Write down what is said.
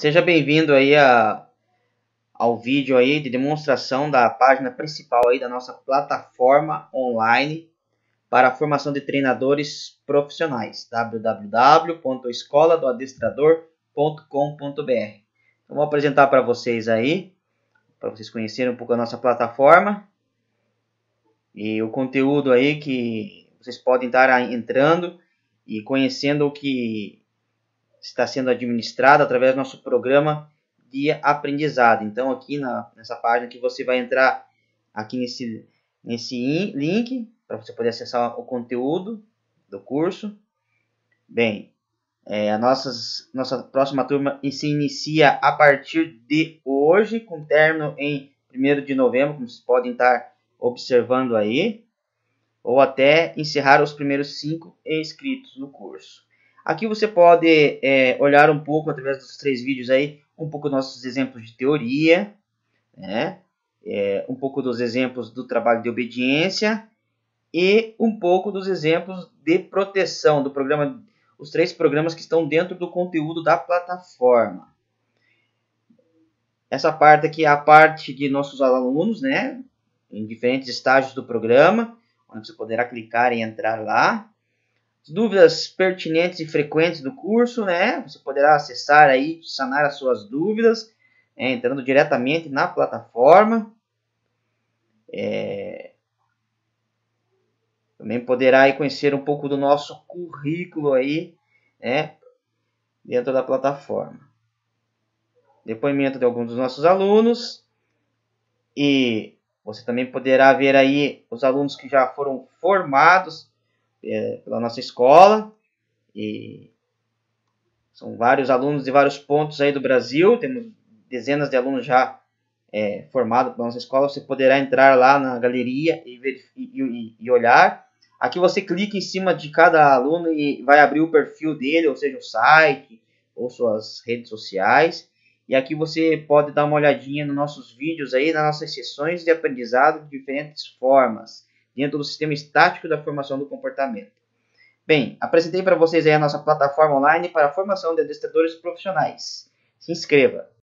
Seja bem-vindo aí a, ao vídeo aí de demonstração da página principal aí da nossa plataforma online para a formação de treinadores profissionais, www.escoladoadestrador.com.br. Então, vou apresentar para vocês aí, para vocês conhecerem um pouco a nossa plataforma e o conteúdo aí que vocês podem estar entrando e conhecendo o que está sendo administrada através do nosso programa de aprendizado. Então, aqui na, nessa página que você vai entrar aqui nesse, nesse link para você poder acessar o conteúdo do curso. Bem, é, a nossas, nossa próxima turma se inicia a partir de hoje, com término em 1 de novembro, como vocês podem estar observando aí, ou até encerrar os primeiros cinco inscritos no curso. Aqui você pode é, olhar um pouco, através dos três vídeos aí, um pouco nossos exemplos de teoria, né? É, um pouco dos exemplos do trabalho de obediência e um pouco dos exemplos de proteção do programa, os três programas que estão dentro do conteúdo da plataforma. Essa parte aqui é a parte de nossos alunos, né? Em diferentes estágios do programa, onde você poderá clicar e entrar lá dúvidas pertinentes e frequentes do curso, né? Você poderá acessar aí, sanar as suas dúvidas, é, entrando diretamente na plataforma. É... Também poderá aí conhecer um pouco do nosso currículo aí, né? Dentro da plataforma. Depoimento de alguns dos nossos alunos. E você também poderá ver aí os alunos que já foram formados é, pela nossa escola e são vários alunos de vários pontos aí do Brasil, temos dezenas de alunos já é, formados pela nossa escola, você poderá entrar lá na galeria e, e, e olhar. Aqui você clica em cima de cada aluno e vai abrir o perfil dele, ou seja, o site ou suas redes sociais. E aqui você pode dar uma olhadinha nos nossos vídeos aí, nas nossas sessões de aprendizado de diferentes formas dentro do sistema estático da formação do comportamento. Bem, apresentei para vocês a nossa plataforma online para a formação de adestradores profissionais. Se inscreva!